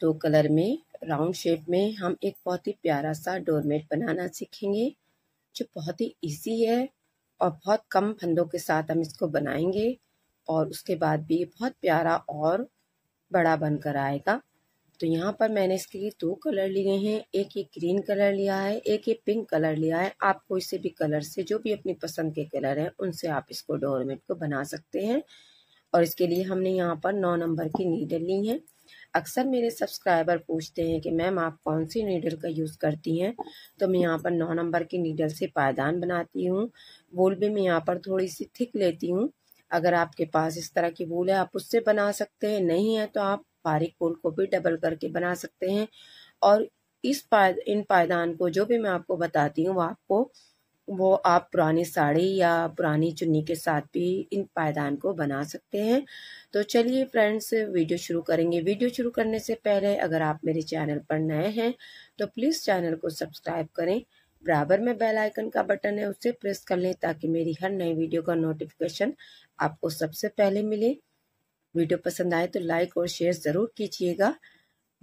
दो कलर में round shape में हम एक बहुत ही प्यारा सा डोरमेट बनाना सीखेंगे जो बहुत ही इजी है और बहुत कम फंदों के साथ हम इसको बनाएंगे और उसके बाद भी बहुत प्यारा और बड़ा बनकर आएगा तो यहाँ पर मैंने इसके लिए दो कलर लिए हैं एक ये ग्रीन कलर लिया है एक ये पिंक कलर लिया है आप कोई से भी कलर से जो भी अपनी पसंद के कलर हैं उनसे आप इसको डोरमेट को बना सकते हैं और इसके लिए हमने यहाँ पर नौ नंबर की नीडल ली हैं अक्सर मेरे सब्सक्राइबर पूछते हैं कि मैम आप कौन सी नीडल का यूज़ करती हैं तो मैं यहाँ पर नौ नंबर की नीडल से पायदान बनाती हूँ वूल भी मैं यहाँ पर थोड़ी सी थिक लेती हूँ अगर आपके पास इस तरह की वूल है आप उससे बना सकते हैं नहीं है तो आप बारीक कोल को भी डबल करके बना सकते हैं और इस पाय इन पायदान को जो भी मैं आपको बताती हूँ वो आपको वो आप पुरानी साड़ी या पुरानी चुन्नी के साथ भी इन पायदान को बना सकते हैं तो चलिए फ्रेंड्स वीडियो शुरू करेंगे वीडियो शुरू करने से पहले अगर आप मेरे चैनल पर नए हैं तो प्लीज़ चैनल को सब्सक्राइब करें बराबर में बेल आइकन का बटन है उसे प्रेस कर लें ताकि मेरी हर नई वीडियो का नोटिफिकेशन आपको सबसे पहले मिले वीडियो पसंद आए तो लाइक और शेयर ज़रूर कीजिएगा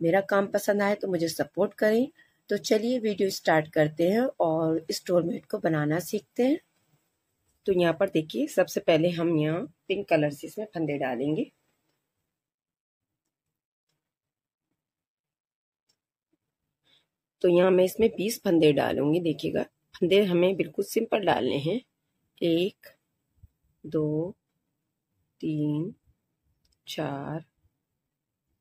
मेरा काम पसंद आए तो मुझे सपोर्ट करें तो चलिए वीडियो स्टार्ट करते हैं और स्टोरमेट को बनाना सीखते हैं तो यहाँ पर देखिए सबसे पहले हम यहाँ पिंक कलर से इसमें फंदे डालेंगे तो यहाँ मैं इसमें बीस फंदे डालूंगी देखिएगा फंदे हमें बिल्कुल सिंपल डालने हैं एक दो तीन चार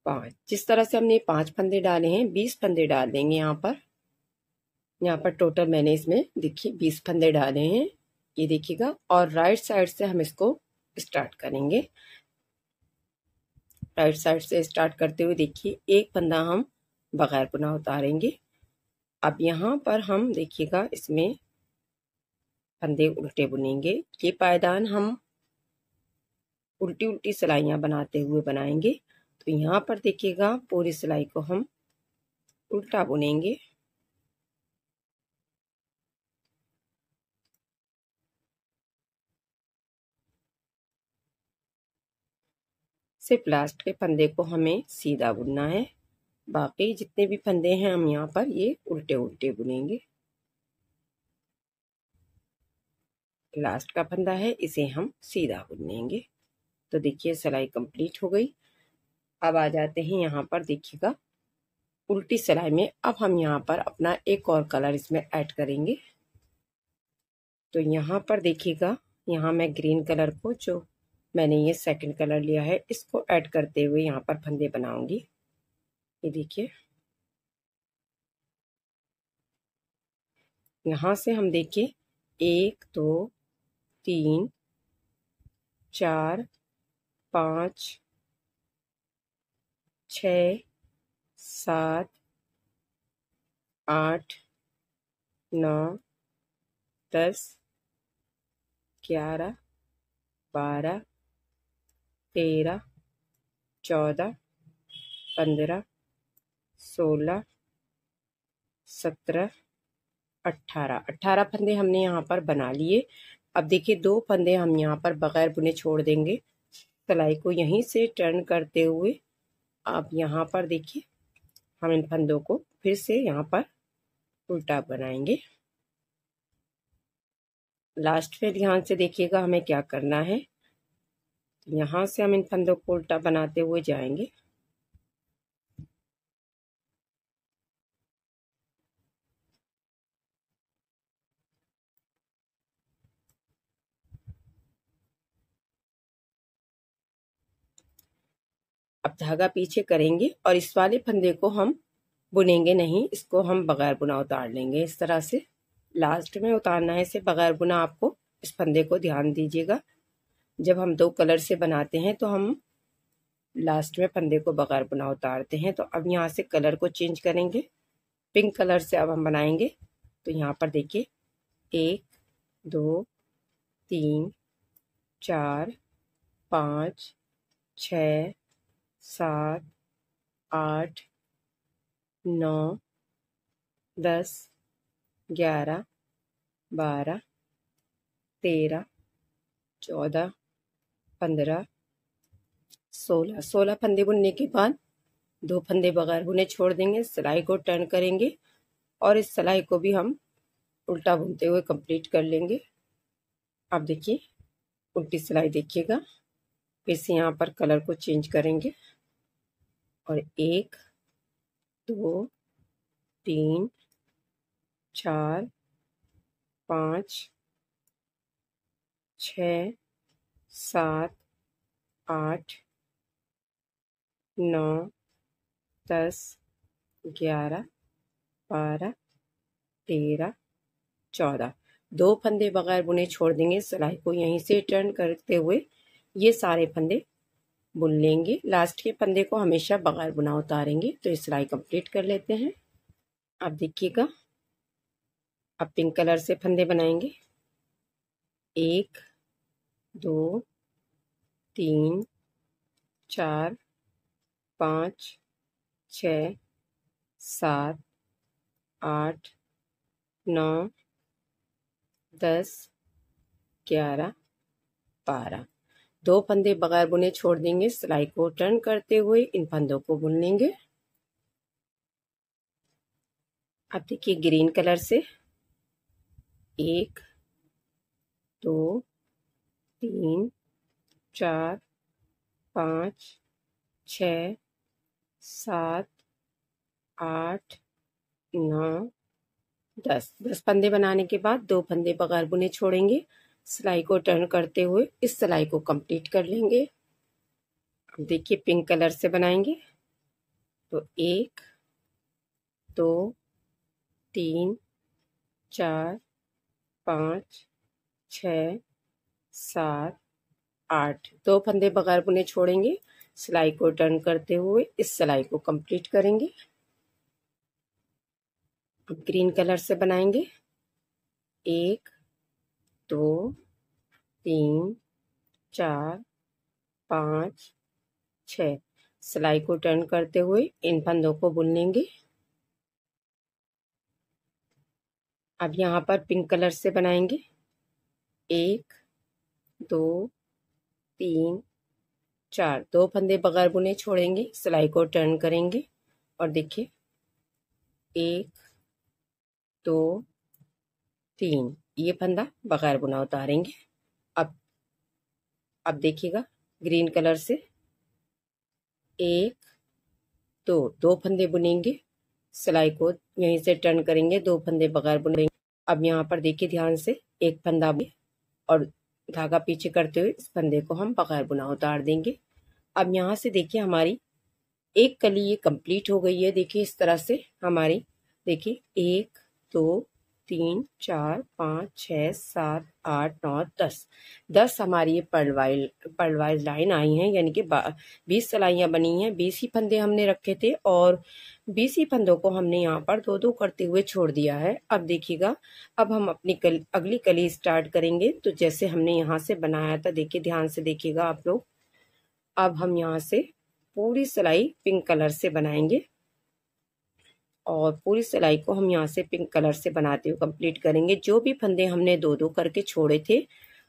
पाँच जिस तरह से हमने पांच फंदे डाले हैं बीस फंदे डाल देंगे यहाँ पर यहाँ पर टोटल मैंने इसमें देखिए बीस फंदे डाले हैं ये देखिएगा और राइट साइड से हम इसको स्टार्ट करेंगे राइट साइड से स्टार्ट करते हुए देखिए एक फंदा हम बगैर पुनः उतारेंगे अब यहाँ पर हम देखिएगा इसमें फंदे उल्टे बुनेंगे ये पायदान हम उल्टी उल्टी सिलाइयाँ बनाते हुए बनाएंगे तो यहाँ पर देखिएगा पूरी सिलाई को हम उल्टा बुनेंगे सिर्फ लास्ट के फंदे को हमें सीधा बुनना है बाकी जितने भी फंदे हैं हम यहाँ पर ये उल्टे उल्टे बुनेंगे लास्ट का फंदा है इसे हम सीधा बुनेंगे तो देखिए सिलाई कंप्लीट हो गई अब आ जाते हैं यहाँ पर देखिएगा उल्टी सिलाई में अब हम यहाँ पर अपना एक और कलर इसमें ऐड करेंगे तो यहाँ पर देखिएगा यहाँ मैं ग्रीन कलर को जो मैंने ये सेकंड कलर लिया है इसको ऐड करते हुए यहाँ पर फंदे बनाऊंगी ये देखिए यहाँ से हम देखिए एक दो तीन चार पाँच छ सात आठ नौ दस ग्यारह बारह तेरह चौदह पंद्रह सोलह सत्रह अट्ठारह अट्ठारह फंदे हमने यहाँ पर बना लिए अब देखिए दो फंदे हम यहाँ पर बग़ैर बुने छोड़ देंगे सिलाई को यहीं से टर्न करते हुए आप यहाँ पर देखिए हम इन फंदों को फिर से यहाँ पर उल्टा बनाएंगे लास्ट पे ध्यान से देखिएगा हमें क्या करना है यहाँ से हम इन फंदों को उल्टा बनाते हुए जाएंगे धागा पीछे करेंगे और इस वाले फंदे को हम बुनेंगे नहीं इसको हम बगैर बुना उतार लेंगे इस तरह से लास्ट में उतारना है इसे बगैर बुना आपको इस फंदे को ध्यान दीजिएगा जब हम दो कलर से बनाते हैं तो हम लास्ट में फंदे को बगैर बुना उतारते हैं तो अब यहाँ से कलर को चेंज करेंगे पिंक कलर से अब हम बनाएंगे तो यहाँ पर देखिए एक दो तीन चार पाँच छ सात आठ नौ दस ग्यारह बारह तेरह चौदह पंद्रह सोलह सोलह फंदे बुनने के बाद दो फंदे बगैर बुने छोड़ देंगे सिलाई को टर्न करेंगे और इस सिलाई को भी हम उल्टा बुनते हुए कंप्लीट कर लेंगे आप देखिए उल्टी सिलाई देखिएगा फिर से यहाँ पर कलर को चेंज करेंगे और एक दो तीन चार पाँच छ सात आठ नौ दस ग्यारह बारह तेरह चौदह दो फंदे बगैर बुने छोड़ देंगे सिलाई को यहीं से टर्न करते हुए ये सारे फंदे बुन लेंगे लास्ट के पंदे को हमेशा बगैर बुना उतारेंगे तो ये सिलाई कंप्लीट कर लेते हैं आप देखिएगा अब पिंक कलर से फंदे बनाएंगे एक दो तीन चार पाँच छ सात आठ नौ दस ग्यारह बारह दो फंदे बगैर बुने छोड़ देंगे सिलाई को टर्न करते हुए इन फंदों को बुन लेंगे अब देखिए ग्रीन कलर से एक दो तीन चार पाँच छ सात आठ नौ दस दस फंदे बनाने के बाद दो फंदे बगैर बुने छोड़ेंगे सिलाई को टर्न करते हुए इस सिलाई को कंप्लीट कर लेंगे अब देखिए पिंक कलर से बनाएंगे तो एक दो तीन चार पाँच छ सात आठ दो फंदे बगैर बुने छोड़ेंगे सिलाई को टर्न करते हुए इस सिलाई को कंप्लीट करेंगे अब ग्रीन कलर से बनाएंगे एक दो तीन चार पाँच छ सिलाई को टर्न करते हुए इन फंदों को बुन लेंगे अब यहाँ पर पिंक कलर से बनाएंगे एक दो तीन चार दो फंदे बगैर बुने छोड़ेंगे सिलाई को टर्न करेंगे और देखिए एक दो तीन ये फंदा बगैर बुना उतारेंगे अब अब देखिएगा ग्रीन कलर से एक दो दो फंदे बुनेंगे सिलाई को यहीं से टर्न करेंगे दो फंदे बगैर बुनेंगे अब यहाँ पर देखिए ध्यान से एक फंदा और धागा पीछे करते हुए इस फंदे को हम बगैर बुना उतार देंगे अब यहाँ से देखिए हमारी एक कली ये कंप्लीट हो गई है देखिए इस तरह से हमारी देखिए एक दो तीन चार पाँच छः सात आठ नौ दस दस हमारी ये पर्लवाइज पर्लवाइज लाइन आई हैं यानी कि बीस सलाइयाँ बनी हैं बीस ही फंदे हमने रखे थे और बीस ही फंदों को हमने यहाँ पर दो दो करते हुए छोड़ दिया है अब देखिएगा अब हम अपनी कल, अगली कली स्टार्ट करेंगे तो जैसे हमने यहाँ से बनाया था देखिए ध्यान से देखिएगा आप लोग अब हम यहाँ से पूरी सिलाई पिंक कलर से बनाएंगे और पूरी सिलाई को हम यहाँ से पिंक कलर से बनाते हुए कंप्लीट करेंगे जो भी फंदे हमने दो दो करके छोड़े थे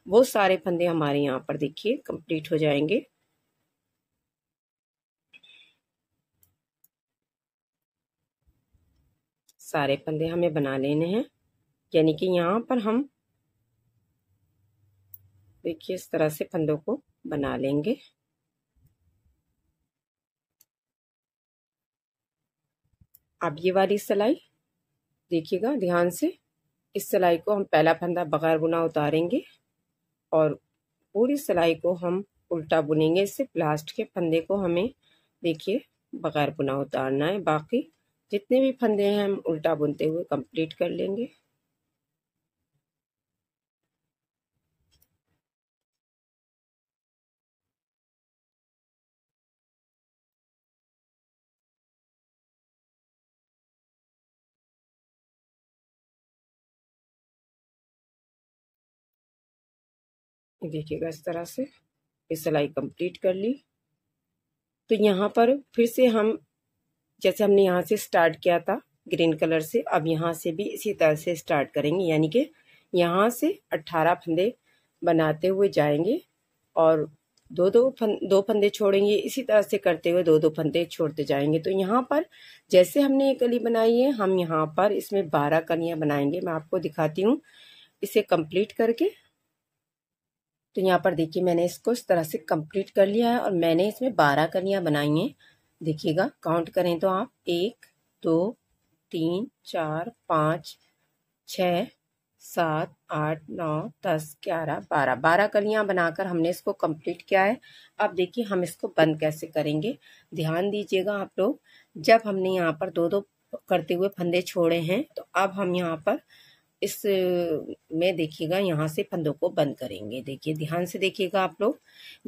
वो सारे फंदे हमारे यहाँ पर देखिए कंप्लीट हो जाएंगे सारे फंदे हमें बना लेने हैं यानी कि यहाँ पर हम देखिए इस तरह से फंदों को बना लेंगे अब ये वाली सिलाई देखिएगा ध्यान से इस सिलाई को हम पहला फंदा बगैर बुना उतारेंगे और पूरी सिलाई को हम उल्टा बुनेंगे इससे लास्ट के फंदे को हमें देखिए बगैर बुना उतारना है बाकी जितने भी फंदे हैं हम उल्टा बुनते हुए कंप्लीट कर लेंगे देखिएगा इस तरह से ये सिलाई कंप्लीट कर ली तो यहाँ पर फिर से हम जैसे हमने यहाँ से स्टार्ट किया था ग्रीन कलर से अब यहाँ से भी इसी तरह से स्टार्ट करेंगे यानी कि यहाँ से अट्ठारह फंदे बनाते हुए जाएंगे और दो दो फन दो फंदे छोड़ेंगे इसी तरह से करते हुए दो दो फंदे छोड़ते जाएंगे तो यहाँ पर जैसे हमने ये कली बनाई है हम यहाँ पर इसमें बारह कलियाँ बनाएंगे मैं आपको दिखाती हूँ इसे कंप्लीट करके तो यहाँ पर देखिए मैंने इसको इस तरह से कंप्लीट कर लिया है और मैंने इसमें बारह कलियाँ बनाई हैं देखिएगा काउंट करें तो आप एक दो तीन चार पाँच छ सात आठ नौ दस ग्यारह बारह बारह कलियाँ बनाकर हमने इसको कंप्लीट किया है अब देखिए हम इसको बंद कैसे करेंगे ध्यान दीजिएगा आप लोग जब हमने यहाँ पर दो दो करते हुए फंदे छोड़े हैं तो अब हम यहाँ पर इस में देखिएगा यहाँ से फंदों को बंद करेंगे देखिए ध्यान से देखिएगा आप लोग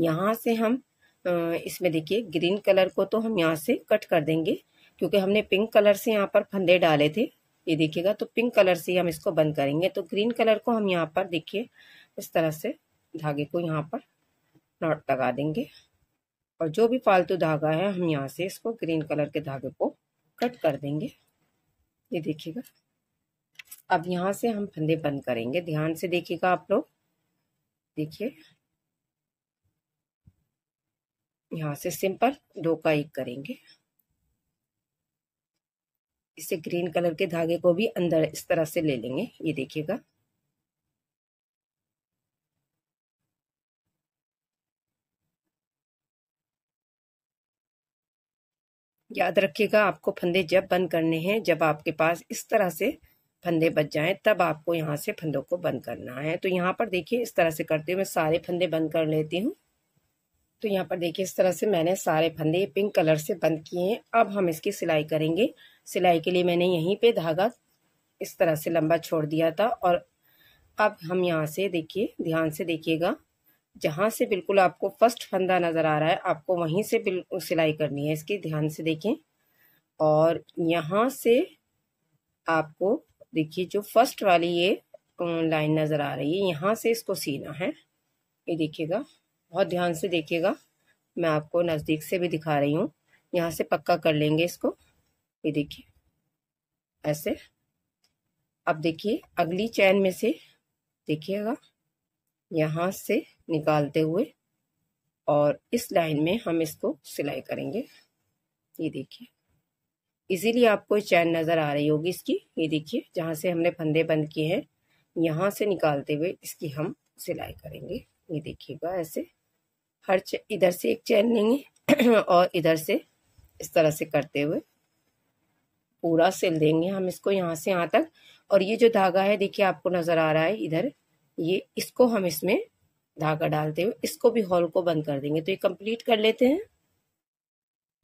यहाँ से हम इसमें देखिए ग्रीन कलर को तो हम यहाँ से कट कर देंगे क्योंकि हमने पिंक कलर से यहाँ पर फंदे डाले थे ये देखिएगा तो पिंक कलर से हम इसको बंद करेंगे तो ग्रीन कलर को हम यहाँ पर देखिए इस तरह से धागे को यहाँ पर नॉट लगा देंगे और जो भी फालतू धागा है हम यहाँ से इसको ग्रीन कलर के धागे को कट कर देंगे ये देखिएगा अब यहाँ से हम फंदे बंद करेंगे ध्यान से देखिएगा आप लोग देखिए यहाँ से सिंपल दो का एक करेंगे इसे ग्रीन कलर के धागे को भी अंदर इस तरह से ले लेंगे ये देखिएगा याद रखिएगा आपको फंदे जब बंद करने हैं जब आपके पास इस तरह से फंदे बच जाएं तब आपको यहाँ से फंदों को बंद करना है तो यहाँ पर देखिए इस तरह से करते हुए मैं सारे फंदे बंद कर लेती हूँ तो यहाँ पर देखिए इस तरह से मैंने सारे फंदे पिंक कलर से बंद किए हैं अब हम इसकी सिलाई करेंगे सिलाई के लिए मैंने यहीं पे धागा इस तरह से लंबा छोड़ दिया था और अब हम यहाँ से देखिए ध्यान से देखिएगा जहाँ से बिल्कुल आपको फर्स्ट फंदा नज़र आ रहा है आपको वहीं से सिलाई करनी है इसकी ध्यान से देखें और यहाँ से आपको देखिए जो फर्स्ट वाली ये लाइन नज़र आ रही है यहाँ से इसको सीना है ये देखिएगा बहुत ध्यान से देखिएगा मैं आपको नज़दीक से भी दिखा रही हूँ यहाँ से पक्का कर लेंगे इसको ये देखिए ऐसे अब देखिए अगली चैन में से देखिएगा यहाँ से निकालते हुए और इस लाइन में हम इसको सिलाई करेंगे ये देखिए इजीली आपको चैन नज़र आ रही होगी इसकी ये देखिए जहाँ से हमने फंदे बंद किए हैं यहाँ से निकालते हुए इसकी हम सिलाई करेंगे ये देखिएगा ऐसे हर इधर से एक चैन लेंगे और इधर से इस तरह से करते हुए पूरा सिल देंगे हम इसको यहाँ से यहाँ तक और ये जो धागा है देखिए आपको नज़र आ रहा है इधर ये इसको हम इसमें धागा डालते हुए इसको भी हॉल को बंद कर देंगे तो ये कंप्लीट कर लेते हैं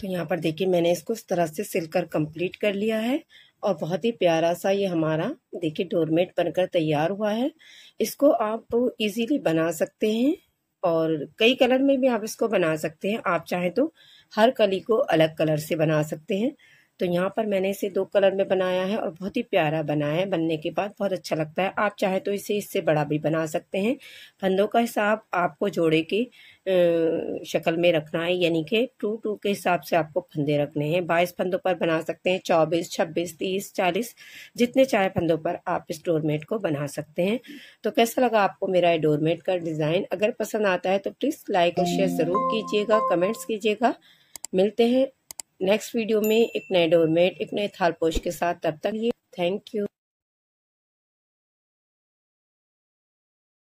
तो यहाँ पर देखिए मैंने इसको इस तरह से सिलकर कंप्लीट कर लिया है और बहुत ही प्यारा सा ये हमारा देखिए डोरमेट बनकर तैयार हुआ है इसको आप इजीली बना सकते हैं और कई कलर में भी आप इसको बना सकते हैं आप चाहें तो हर कली को अलग कलर से बना सकते हैं तो यहाँ पर मैंने इसे दो कलर में बनाया है और बहुत ही प्यारा बना है बनने के बाद बहुत अच्छा लगता है आप चाहे तो इसे इससे बड़ा भी बना सकते हैं फंदों का हिसाब आपको जोड़े की शक्ल में रखना है यानी कि टू टू के हिसाब से आपको फंदे रखने हैं बाईस फंदों पर बना सकते हैं चौबीस छब्बीस तीस चालीस जितने चाहे फंदों पर आप इस डोरमेट को बना सकते हैं तो कैसा लगा आपको मेरा ये डोरमेट का डिज़ाइन अगर पसंद आता है तो प्लीज़ लाइक और शेयर ज़रूर कीजिएगा कमेंट्स कीजिएगा मिलते हैं नेक्स्ट वीडियो में एक नए डोरमेट एक नए थाल पोश के साथ तब तक ये थैंक यू